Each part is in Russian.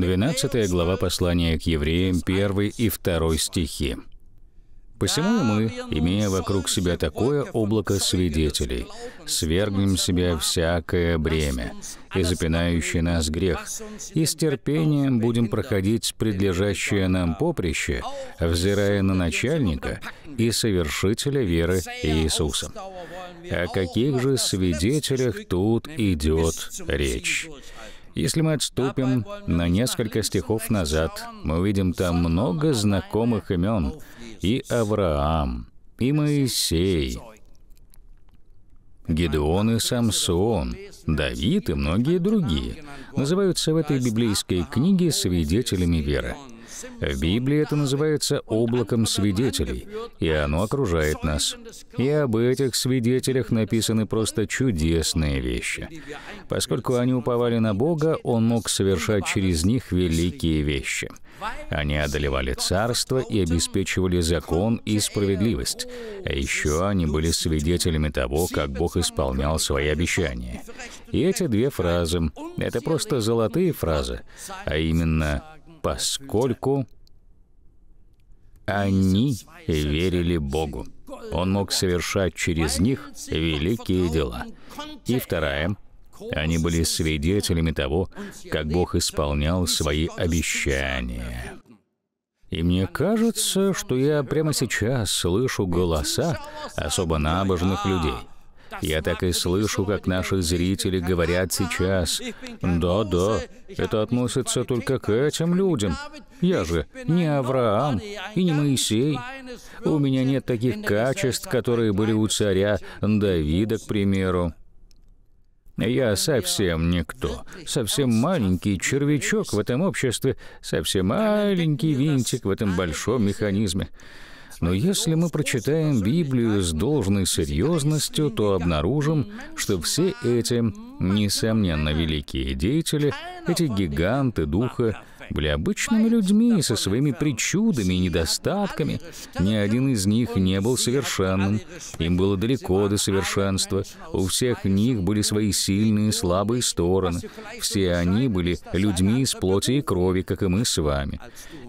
12 глава послания к евреям, 1 и 2 стихи. Посему мы, имея вокруг себя такое облако свидетелей, свергнем себя всякое бремя и запинающий нас грех, и с терпением будем проходить предлежащее нам поприще, взирая на начальника и совершителя веры Иисуса. О каких же свидетелях тут идет речь? Если мы отступим на несколько стихов назад, мы увидим там много знакомых имен. И Авраам, и Моисей, Гедеон и Самсон, Давид и многие другие называются в этой библейской книге свидетелями веры. В Библии это называется «облаком свидетелей», и оно окружает нас. И об этих свидетелях написаны просто чудесные вещи. Поскольку они уповали на Бога, Он мог совершать через них великие вещи. Они одолевали царство и обеспечивали закон и справедливость. А еще они были свидетелями того, как Бог исполнял свои обещания. И эти две фразы — это просто золотые фразы, а именно поскольку они верили Богу. Он мог совершать через них великие дела. И второе, они были свидетелями того, как Бог исполнял свои обещания. И мне кажется, что я прямо сейчас слышу голоса особо набожных людей. Я так и слышу, как наши зрители говорят сейчас. Да-да, это относится только к этим людям. Я же не Авраам и не Моисей. У меня нет таких качеств, которые были у царя Давида, к примеру. Я совсем никто, совсем маленький червячок в этом обществе, совсем маленький винтик в этом большом механизме. Но если мы прочитаем Библию с должной серьезностью, то обнаружим, что все эти, несомненно, великие деятели, эти гиганты духа, были обычными людьми со своими причудами и недостатками. Ни один из них не был совершенным. Им было далеко до совершенства. У всех них были свои сильные и слабые стороны. Все они были людьми из плоти и крови, как и мы с вами.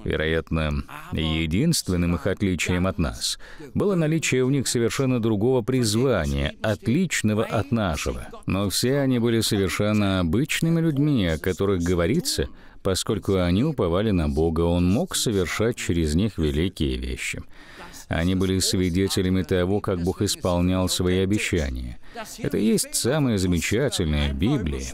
Вероятно, единственным их отличием от нас было наличие у них совершенно другого призвания, отличного от нашего. Но все они были совершенно обычными людьми, о которых говорится — Поскольку они уповали на Бога, Он мог совершать через них великие вещи. Они были свидетелями того, как Бог исполнял свои обещания. Это и есть самое замечательное в Библии,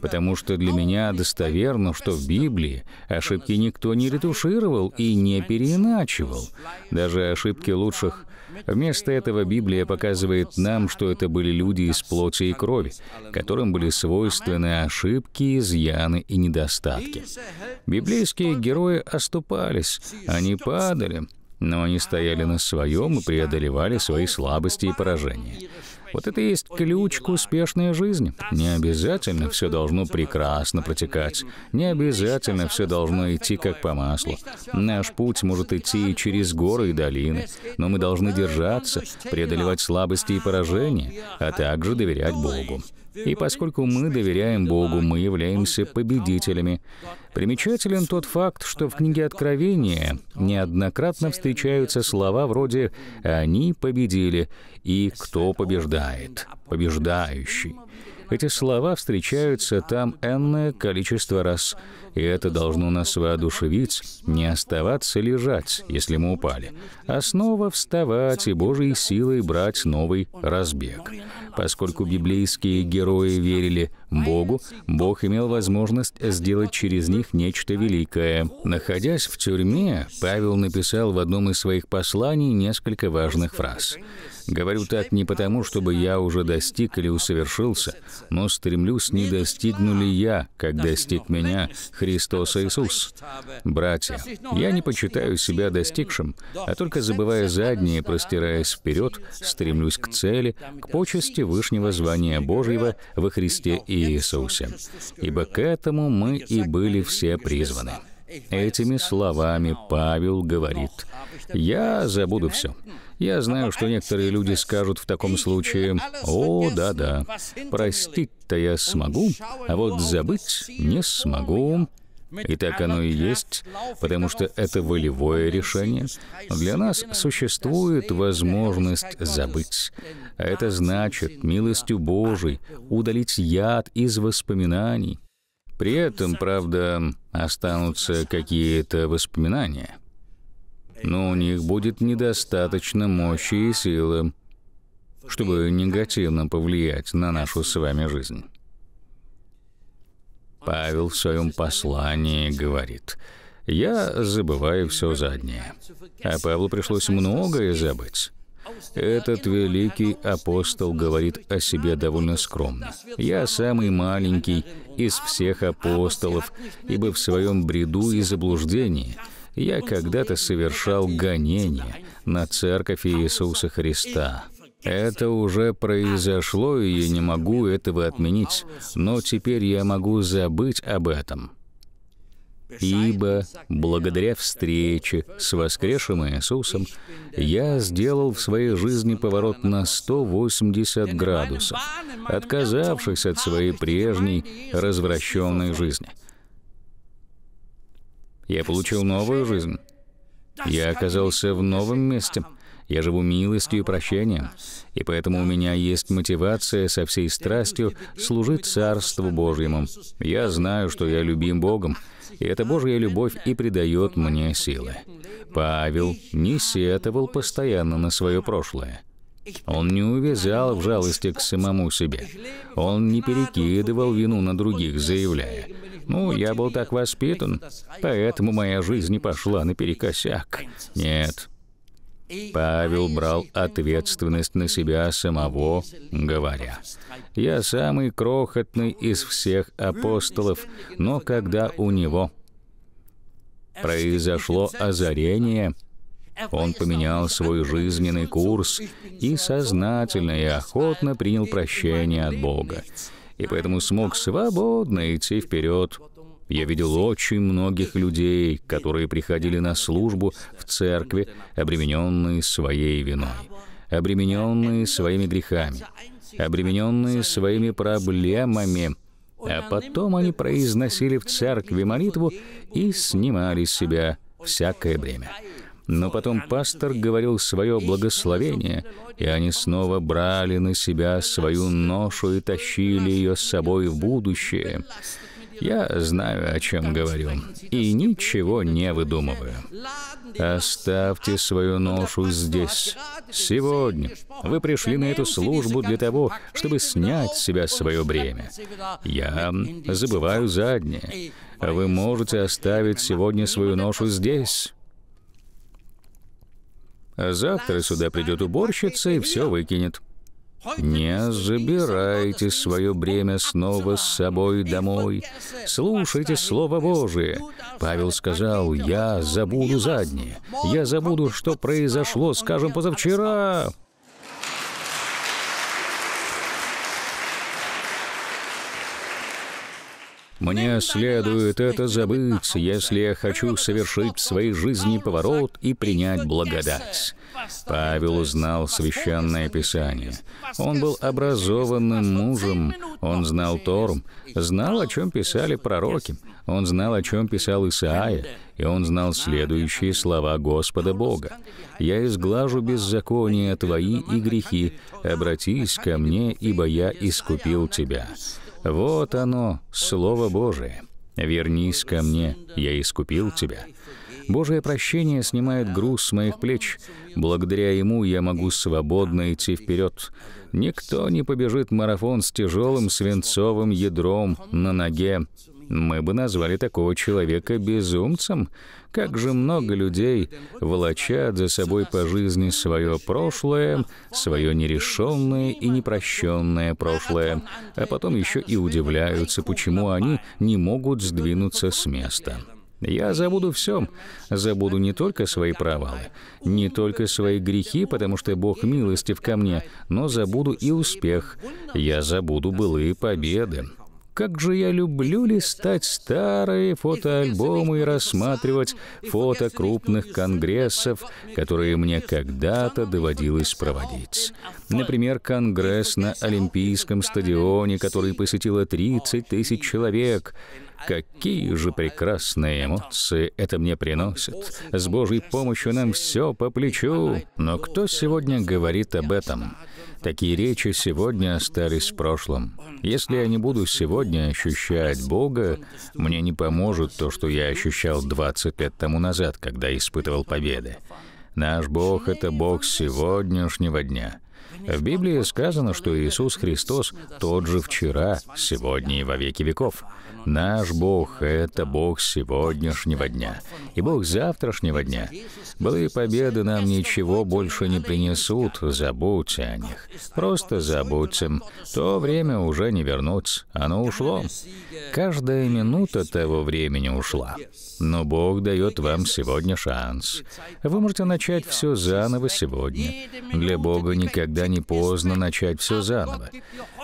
потому что для меня достоверно, что в Библии ошибки никто не ретушировал и не переиначивал, даже ошибки лучших Вместо этого Библия показывает нам, что это были люди из плоти и крови, которым были свойственны ошибки, изъяны и недостатки. Библейские герои оступались, они падали, но они стояли на своем и преодолевали свои слабости и поражения. Вот это и есть ключ к успешной жизни. Не обязательно все должно прекрасно протекать. Не обязательно все должно идти как по маслу. Наш путь может идти и через горы и долины, но мы должны держаться, преодолевать слабости и поражения, а также доверять Богу. И поскольку мы доверяем Богу, мы являемся победителями. Примечателен тот факт, что в книге Откровения неоднократно встречаются слова вроде «они победили» и «кто побеждает?» «побеждающий». Эти слова встречаются там энное количество раз, и это должно нас воодушевить, не оставаться лежать, если мы упали, а снова вставать и Божьей силой брать новый разбег. Поскольку библейские герои верили Богу, Бог имел возможность сделать через них нечто великое. Находясь в тюрьме, Павел написал в одном из своих посланий несколько важных фраз. Говорю так не потому, чтобы я уже достиг или усовершился, но стремлюсь, не достигну ли я, как достиг меня Христос Иисус. Братья, я не почитаю себя достигшим, а только забывая заднее, простираясь вперед, стремлюсь к цели, к почести Вышнего звания Божьего во Христе Иисусе. Ибо к этому мы и были все призваны. Этими словами Павел говорит, «Я забуду все, я знаю, что некоторые люди скажут в таком случае, «О, да-да, простить-то я смогу, а вот забыть не смогу». И так оно и есть, потому что это волевое решение. Для нас существует возможность забыть. А это значит, милостью Божией, удалить яд из воспоминаний. При этом, правда, останутся какие-то воспоминания — но у них будет недостаточно мощи и силы, чтобы негативно повлиять на нашу с вами жизнь. Павел в своем послании говорит, «Я забываю все заднее». А Павлу пришлось многое забыть. Этот великий апостол говорит о себе довольно скромно. «Я самый маленький из всех апостолов, ибо в своем бреду и заблуждении я когда-то совершал гонение на церковь Иисуса Христа. Это уже произошло, и я не могу этого отменить, но теперь я могу забыть об этом. Ибо благодаря встрече с воскресшим Иисусом я сделал в своей жизни поворот на 180 градусов, отказавшись от своей прежней развращенной жизни – я получил новую жизнь. Я оказался в новом месте. Я живу милостью и прощением, и поэтому у меня есть мотивация со всей страстью служить Царству Божьему. Я знаю, что я любим Богом, и эта Божья любовь и придает мне силы. Павел не сетовал постоянно на свое прошлое. Он не увязал в жалости к самому себе. Он не перекидывал вину на других, заявляя, ну, я был так воспитан, поэтому моя жизнь не пошла наперекосяк. Нет. Павел брал ответственность на себя самого, говоря, «Я самый крохотный из всех апостолов, но когда у него произошло озарение, он поменял свой жизненный курс и сознательно и охотно принял прощение от Бога и поэтому смог свободно идти вперед. Я видел очень многих людей, которые приходили на службу в церкви, обремененные своей виной, обремененные своими грехами, обремененные своими проблемами. А потом они произносили в церкви молитву и снимали с себя всякое бремя. Но потом пастор говорил свое благословение, и они снова брали на себя свою ношу и тащили ее с собой в будущее. Я знаю, о чем говорю, и ничего не выдумываю. Оставьте свою ношу здесь. Сегодня вы пришли на эту службу для того, чтобы снять с себя свое бремя. Я забываю заднее. Вы можете оставить сегодня свою ношу здесь. А завтра сюда придет уборщица и все выкинет. Не забирайте свое бремя снова с собой домой. Слушайте Слово Божие. Павел сказал, я забуду заднее. Я забуду, что произошло, скажем, позавчера. Мне следует это забыть, если я хочу совершить в своей жизни поворот и принять благодать. Павел узнал Священное Писание. Он был образованным мужем, он знал Тору, знал, о чем писали пророки, он знал, о чем писал Исаия, и он знал следующие слова Господа Бога. «Я изглажу беззаконие твои и грехи, обратись ко мне, ибо я искупил тебя». Вот оно, Слово Божие. «Вернись ко мне, я искупил тебя». Божие прощение снимает груз с моих плеч. Благодаря ему я могу свободно идти вперед. Никто не побежит марафон с тяжелым свинцовым ядром на ноге. Мы бы назвали такого человека безумцем. Как же много людей волочат за собой по жизни свое прошлое, свое нерешенное и непрощенное прошлое, а потом еще и удивляются, почему они не могут сдвинуться с места. Я забуду все. Забуду не только свои провалы, не только свои грехи, потому что Бог милостив ко мне, но забуду и успех. Я забуду былые победы. Как же я люблю листать старые фотоальбомы и рассматривать фото крупных конгрессов, которые мне когда-то доводилось проводить. Например, конгресс на Олимпийском стадионе, который посетило 30 тысяч человек. Какие же прекрасные эмоции это мне приносит. С Божьей помощью нам все по плечу. Но кто сегодня говорит об этом? Такие речи сегодня остались в прошлом. Если я не буду сегодня ощущать Бога, мне не поможет то, что я ощущал 20 лет тому назад, когда испытывал победы. Наш Бог — это Бог сегодняшнего дня. В Библии сказано, что Иисус Христос тот же вчера, сегодня и во веки веков. Наш Бог — это Бог сегодняшнего дня и Бог завтрашнего дня. Былые победы нам ничего больше не принесут, забудьте о них. Просто забудьте. То время уже не вернуть, оно ушло. Каждая минута того времени ушла. Но Бог дает вам сегодня шанс. Вы можете начать все заново сегодня. Для Бога никогда не не поздно начать все заново.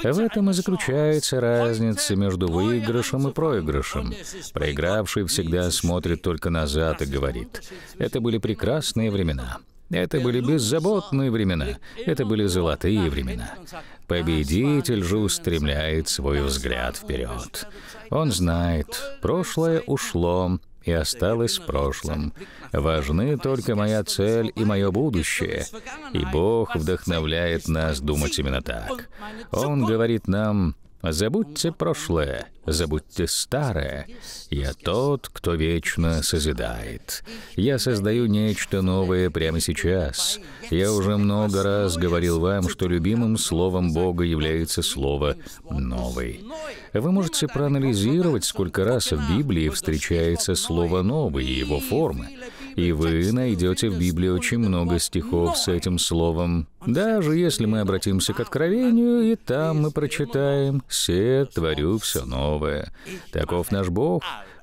В этом и заключается разница между выигрышем и проигрышем. Проигравший всегда смотрит только назад и говорит, «Это были прекрасные времена». Это были беззаботные времена, это были золотые времена. Победитель же устремляет свой взгляд вперед. Он знает, прошлое ушло, и осталось в прошлом. Важны только моя цель и мое будущее. И Бог вдохновляет нас думать именно так. Он говорит нам, «Забудьте прошлое, забудьте старое. Я тот, кто вечно созидает. Я создаю нечто новое прямо сейчас. Я уже много раз говорил вам, что любимым словом Бога является слово «новый». Вы можете проанализировать, сколько раз в Библии встречается слово «новый» и его формы. И вы найдете в Библии очень много стихов с этим словом. Даже если мы обратимся к Откровению, и там мы прочитаем «Се творю все новое». Таков наш Бог.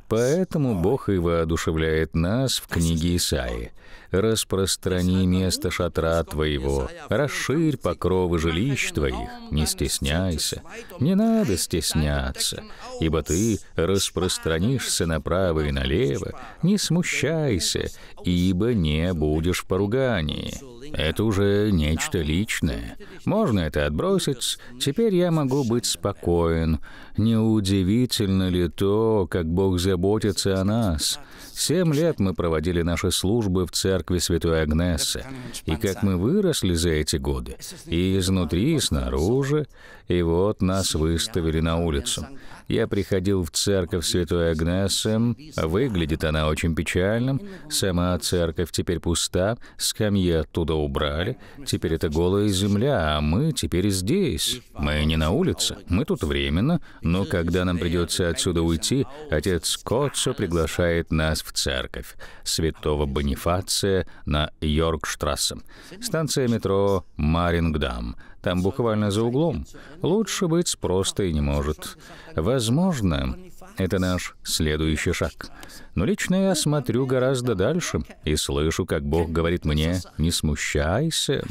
Поэтому Бог и воодушевляет нас в книге Исаии распространи место шатра твоего, расширь покровы жилищ твоих, не стесняйся, не надо стесняться, ибо ты распространишься направо и налево, не смущайся, ибо не будешь в поругании». Это уже нечто личное. Можно это отбросить, теперь я могу быть спокоен. Неудивительно ли то, как Бог заботится о нас — Семь лет мы проводили наши службы в церкви Святой Агнессы, и как мы выросли за эти годы, и изнутри, и снаружи, и вот нас выставили на улицу. Я приходил в церковь Святой Агнессы. Выглядит она очень печально. Сама церковь теперь пуста. Скамьи оттуда убрали. Теперь это голая земля, а мы теперь здесь. Мы не на улице. Мы тут временно. Но когда нам придется отсюда уйти, отец Котсо приглашает нас в церковь Святого Бонифация на Йоркштрассе. Станция метро Марингдам там буквально за углом. Лучше быть просто и не может. Возможно, это наш следующий шаг. Но лично я смотрю гораздо дальше и слышу, как Бог говорит мне, «Не смущайся,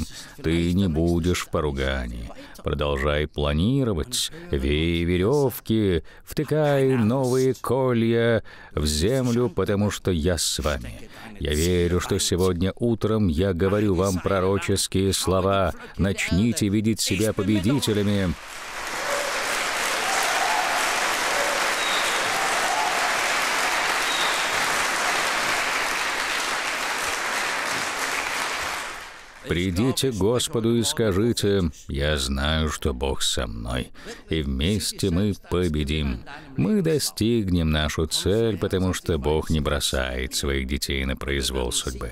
ты не будешь в поругании. Продолжай планировать, вей веревки, втыкай новые колья в землю, потому что я с вами. Я верю, что сегодня утром я говорю вам пророческие слова. Начните видеть себя победителями. Придите к Господу и скажите, «Я знаю, что Бог со мной, и вместе мы победим. Мы достигнем нашу цель, потому что Бог не бросает своих детей на произвол судьбы».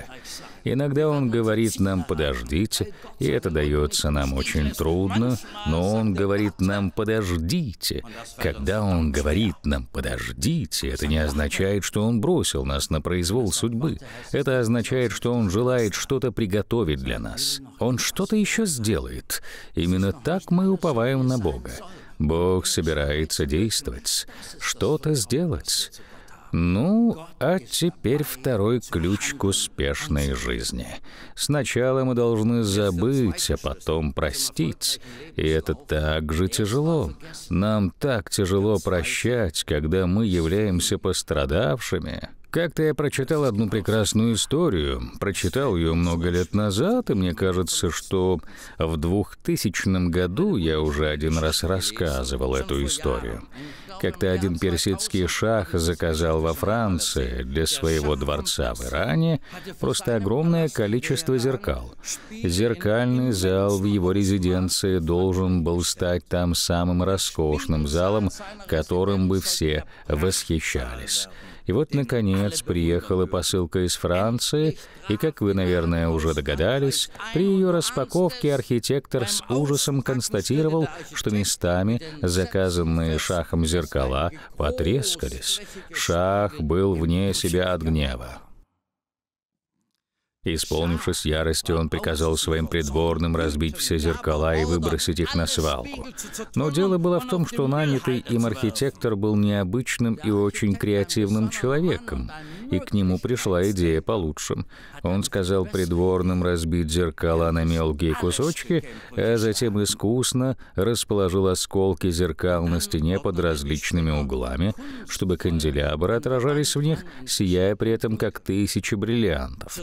Иногда он говорит нам «подождите», и это дается нам очень трудно, но он говорит нам «подождите». Когда он говорит нам «подождите», это не означает, что он бросил нас на произвол судьбы. Это означает, что он желает что-то приготовить для нас. Он что-то еще сделает. Именно так мы уповаем на Бога. Бог собирается действовать, что-то сделать. Ну, а теперь второй ключ к успешной жизни. Сначала мы должны забыть, а потом простить. И это так же тяжело. Нам так тяжело прощать, когда мы являемся пострадавшими. Как-то я прочитал одну прекрасную историю. Прочитал ее много лет назад, и мне кажется, что в 2000 году я уже один раз рассказывал эту историю. Как-то один персидский шах заказал во Франции для своего дворца в Иране просто огромное количество зеркал. Зеркальный зал в его резиденции должен был стать там самым роскошным залом, которым бы все восхищались. И вот, наконец, приехала посылка из Франции, и, как вы, наверное, уже догадались, при ее распаковке архитектор с ужасом констатировал, что местами заказанные шахом зеркала потрескались. Шах был вне себя от гнева. Исполнившись ярости, он приказал своим придворным разбить все зеркала и выбросить их на свалку. Но дело было в том, что нанятый им архитектор был необычным и очень креативным человеком, и к нему пришла идея получше. Он сказал придворным разбить зеркала на мелкие кусочки, а затем искусно расположил осколки зеркал на стене под различными углами, чтобы канделябры отражались в них, сияя при этом как тысячи бриллиантов.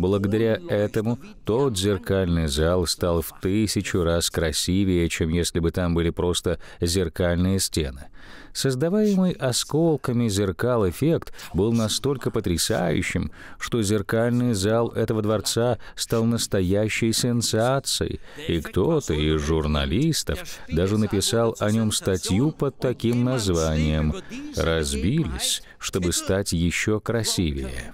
Благодаря этому тот зеркальный зал стал в тысячу раз красивее, чем если бы там были просто зеркальные стены. Создаваемый осколками зеркал эффект был настолько потрясающим, что зеркальный зал этого дворца стал настоящей сенсацией, и кто-то из журналистов даже написал о нем статью под таким названием «Разбились, чтобы стать еще красивее».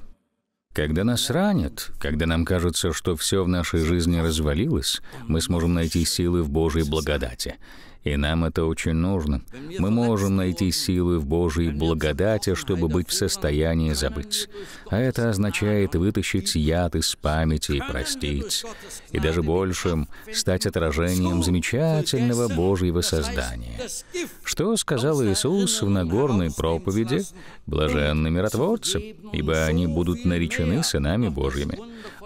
Когда нас ранят, когда нам кажется, что все в нашей жизни развалилось, мы сможем найти силы в Божьей благодати — и нам это очень нужно. Мы можем найти силы в Божьей благодати, чтобы быть в состоянии забыть. А это означает вытащить яд из памяти и простить. И даже большим — стать отражением замечательного Божьего создания. Что сказал Иисус в Нагорной проповеди? «Блаженны миротворцы, ибо они будут наречены сынами Божьими».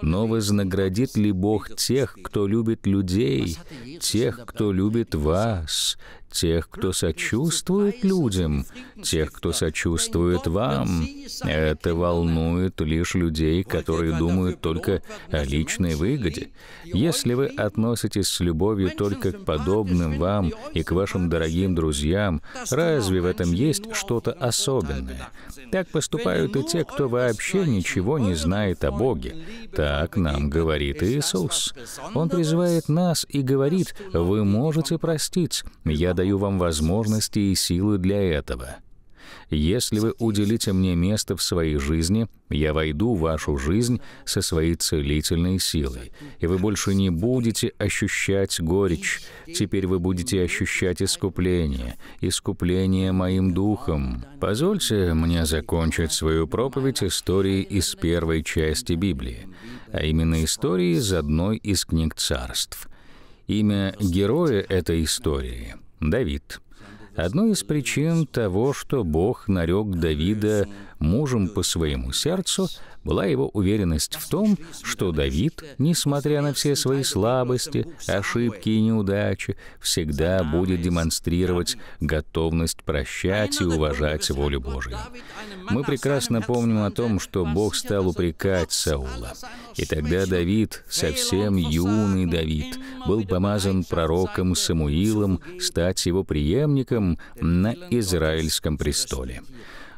Но вознаградит ли Бог тех, кто любит людей, тех, кто любит вас, тех, кто сочувствует людям, тех, кто сочувствует вам. Это волнует лишь людей, которые думают только о личной выгоде. Если вы относитесь с любовью только к подобным вам и к вашим дорогим друзьям, разве в этом есть что-то особенное? Так поступают и те, кто вообще ничего не знает о Боге. Так нам говорит Иисус. Он призывает нас и говорит, «Вы можете простить, я даю вам возможности и силы для этого. Если вы уделите мне место в своей жизни, я войду в вашу жизнь со своей целительной силой, и вы больше не будете ощущать горечь, теперь вы будете ощущать искупление, искупление моим духом. Позвольте мне закончить свою проповедь истории из первой части Библии, а именно истории из одной из книг царств. Имя героя этой истории — Давид. Одной из причин того, что Бог нарек Давида Мужем по своему сердцу была его уверенность в том, что Давид, несмотря на все свои слабости, ошибки и неудачи, всегда будет демонстрировать готовность прощать и уважать волю Божию. Мы прекрасно помним о том, что Бог стал упрекать Саула. И тогда Давид, совсем юный Давид, был помазан пророком Самуилом стать его преемником на израильском престоле.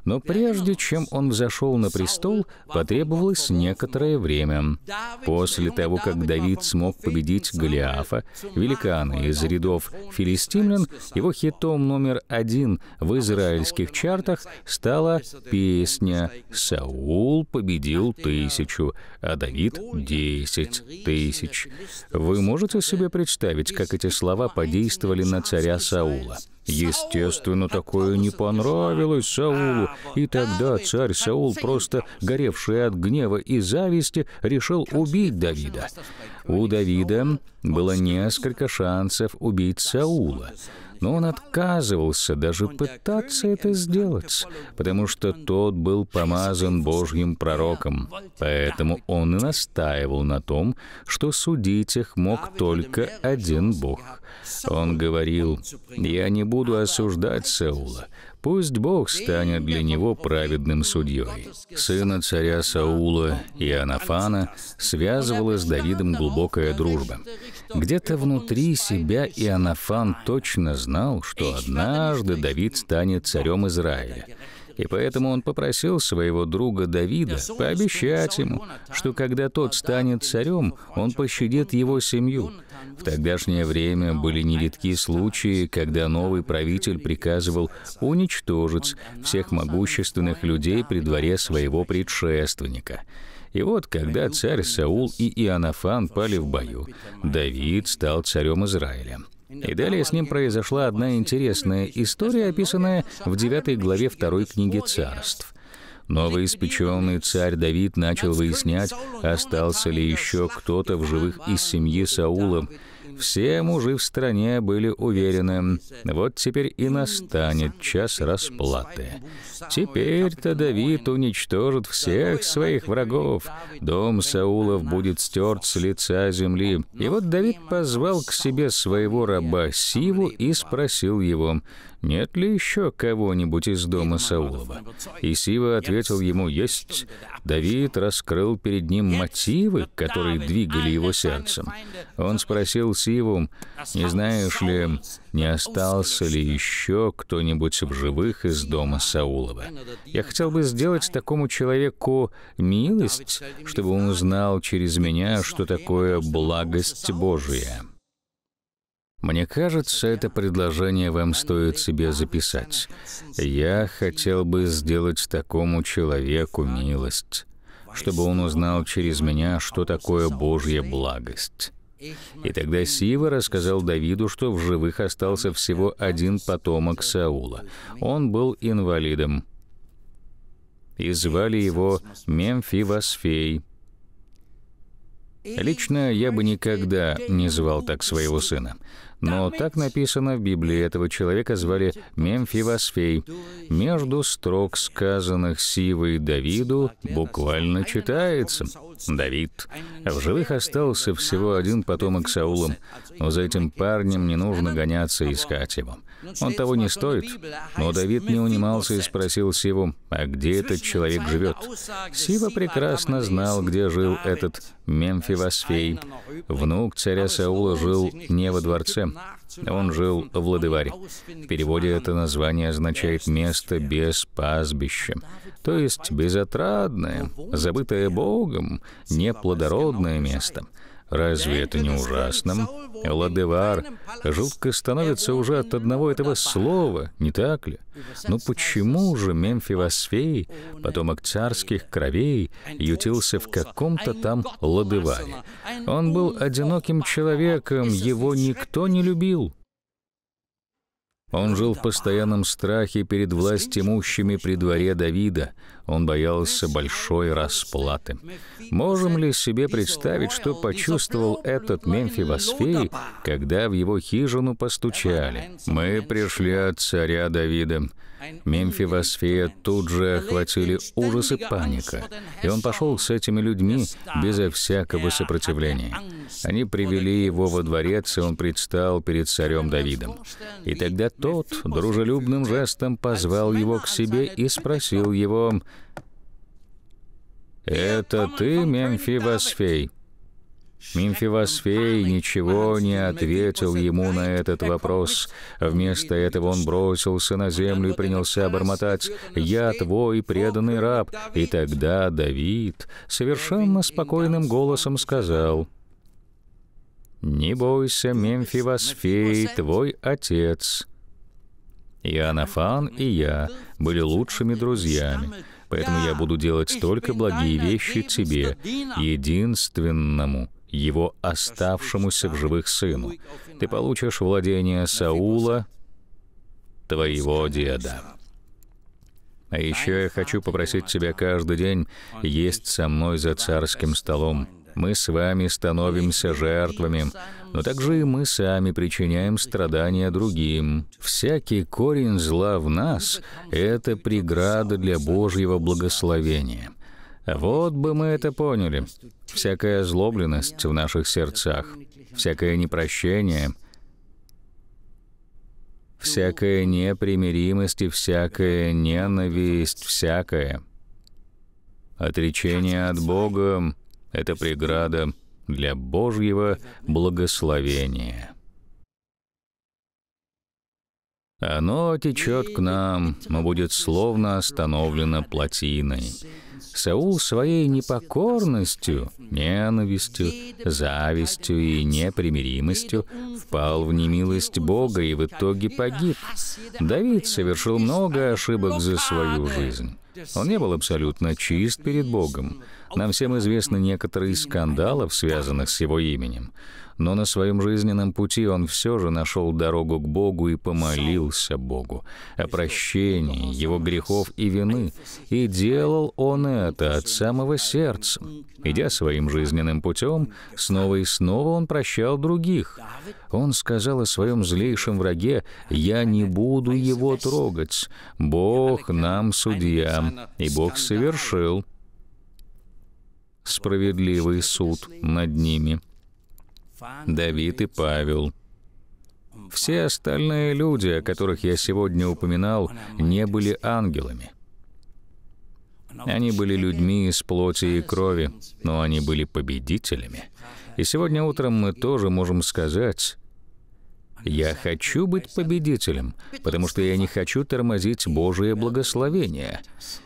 Но прежде чем он взошел на престол, потребовалось некоторое время. После того, как Давид смог победить Голиафа, великана из рядов филистимлян, его хитом номер один в израильских чартах стала песня «Саул победил тысячу, а Давид — десять тысяч». Вы можете себе представить, как эти слова подействовали на царя Саула? Естественно, такое не понравилось Саулу, и тогда царь Саул, просто горевший от гнева и зависти, решил убить Давида. У Давида было несколько шансов убить Саула, но он отказывался даже пытаться это сделать, потому что тот был помазан Божьим пророком. Поэтому он и настаивал на том, что судить их мог только один Бог. Он говорил, «Я не буду осуждать Саула, Пусть Бог станет для него праведным судьей. Сына царя Саула и Анафана связывала с Давидом глубокая дружба. Где-то внутри себя Иоаннафан точно знал, что однажды Давид станет царем Израиля. И поэтому он попросил своего друга Давида пообещать ему, что когда тот станет царем, он пощадит его семью. В тогдашнее время были нередки случаи, когда новый правитель приказывал уничтожить всех могущественных людей при дворе своего предшественника. И вот, когда царь Саул и Иоаннафан пали в бою, Давид стал царем Израиля. И далее с ним произошла одна интересная история, описанная в 9 главе второй книги «Царств». Новоиспеченный царь Давид начал выяснять, остался ли еще кто-то в живых из семьи Саула, все мужи в стране были уверены, вот теперь и настанет час расплаты. Теперь-то Давид уничтожит всех своих врагов. Дом Саулов будет стерт с лица земли. И вот Давид позвал к себе своего раба Сиву и спросил его, «Нет ли еще кого-нибудь из дома Саулова?» И Сива ответил ему «Есть». Давид раскрыл перед ним мотивы, которые двигали его сердцем. Он спросил Сиву, а «Не знаешь ли, не остался ли еще кто-нибудь в живых из дома а Саулова? Я хотел бы сделать такому человеку милость, чтобы он узнал через меня, что такое благость Божия». Мне кажется, это предложение вам стоит себе записать. Я хотел бы сделать такому человеку милость, чтобы он узнал через меня, что такое Божья благость. И тогда Сива рассказал Давиду, что в живых остался всего один потомок Саула. Он был инвалидом. И звали его Мемфивосфей. Лично я бы никогда не звал так своего сына. Но так написано в Библии, этого человека звали Мемфивосфей. Между строк, сказанных Сивой Давиду, буквально читается. Давид. В живых остался всего один потомок Саула, но за этим парнем не нужно гоняться и искать его. Он того не стоит. А Но Давид не унимался и спросил Сиву, а где этот человек живет? А Сива прекрасно знал, где жил этот Мемфивосфей. Внук царя Саула жил не во дворце, он жил в Ладываре. В переводе это название означает «место без пастбища», то есть безотрадное, забытое Богом, неплодородное место. Разве это не ужасно? Ладевар, жутко становится уже от одного этого слова, не так ли? Но ну почему же Мемфивосфей, потомок царских кровей, ютился в каком-то там Ладеваре? Он был одиноким человеком, его никто не любил. Он жил в постоянном страхе перед власть имущими при дворе Давида. Он боялся большой расплаты. Можем ли себе представить, что почувствовал этот Мемфивосфей, когда в его хижину постучали? «Мы пришли от царя Давида». Мемфивосфея тут же охватили ужас и паника, и он пошел с этими людьми безо всякого сопротивления. Они привели его во дворец, и он предстал перед царем Давидом. И тогда тот дружелюбным жестом позвал его к себе и спросил его, «Это ты, Мемфивосфей?» Мимфивосфей ничего не ответил ему на этот вопрос. Вместо этого он бросился на землю и принялся бормотать «Я твой преданный раб». И тогда Давид совершенно спокойным голосом сказал «Не бойся, Мемфивосфей, твой отец». Иоаннафан и я были лучшими друзьями. Поэтому я буду делать только благие вещи тебе, единственному, его оставшемуся в живых сыну. Ты получишь владение Саула, твоего деда. А еще я хочу попросить тебя каждый день есть со мной за царским столом. Мы с вами становимся жертвами, но также и мы сами причиняем страдания другим. Всякий корень зла в нас — это преграда для Божьего благословения. Вот бы мы это поняли. Всякая злобленность в наших сердцах, всякое непрощение, всякая непримиримость и всякая ненависть, всякое. Отречение от Бога это преграда для Божьего благословения. Оно течет к нам, но будет словно остановлено плотиной. Саул своей непокорностью, ненавистью, завистью и непримиримостью впал в немилость Бога и в итоге погиб. Давид совершил много ошибок за свою жизнь. Он не был абсолютно чист перед Богом. Нам всем известны некоторые скандалы, связанных с его именем, но на своем жизненном пути он все же нашел дорогу к Богу и помолился Богу о прощении его грехов и вины, и делал он это от самого сердца. Идя своим жизненным путем, снова и снова он прощал других. Он сказал о своем злейшем враге, «Я не буду его трогать, Бог нам судья, и Бог совершил справедливый суд над ними. Давид и Павел. Все остальные люди, о которых я сегодня упоминал, не были ангелами. Они были людьми из плоти и крови, но они были победителями. И сегодня утром мы тоже можем сказать, я хочу быть победителем, потому что я не хочу тормозить Божие благословение.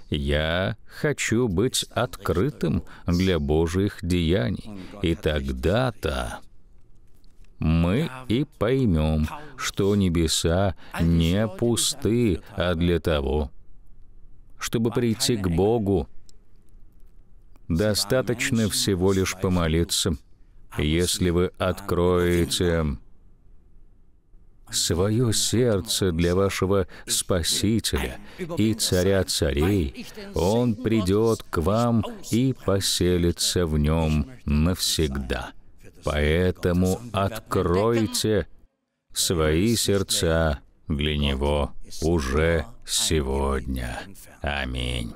Я хочу быть открытым для Божьих деяний. И тогда-то мы и поймем, что небеса не пусты, а для того, чтобы прийти к Богу, достаточно всего лишь помолиться. Если вы откроете свое сердце для вашего Спасителя и Царя Царей, Он придет к вам и поселится в нем навсегда. Поэтому откройте свои сердца для Него уже сегодня. Аминь.